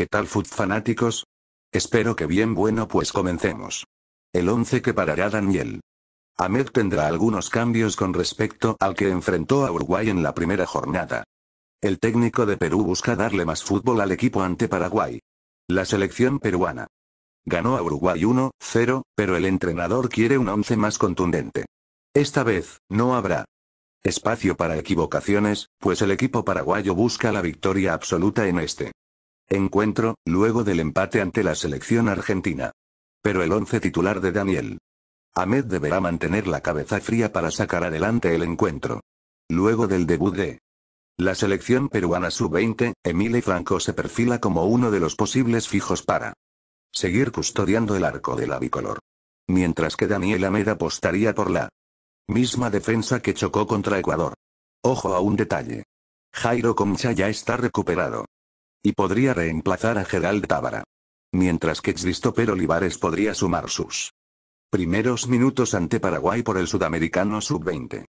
¿Qué tal food fanáticos? Espero que bien bueno pues comencemos. El 11 que parará Daniel. Ahmed tendrá algunos cambios con respecto al que enfrentó a Uruguay en la primera jornada. El técnico de Perú busca darle más fútbol al equipo ante Paraguay. La selección peruana. Ganó a Uruguay 1-0, pero el entrenador quiere un 11 más contundente. Esta vez, no habrá espacio para equivocaciones, pues el equipo paraguayo busca la victoria absoluta en este encuentro, luego del empate ante la selección argentina. Pero el once titular de Daniel. Ahmed deberá mantener la cabeza fría para sacar adelante el encuentro. Luego del debut de la selección peruana sub-20, Emile Franco se perfila como uno de los posibles fijos para seguir custodiando el arco de la bicolor. Mientras que Daniel Ahmed apostaría por la misma defensa que chocó contra Ecuador. Ojo a un detalle. Jairo Concha ya está recuperado. Y podría reemplazar a Gerald Tábara. Mientras que Christopher Olivares podría sumar sus primeros minutos ante Paraguay por el sudamericano sub-20.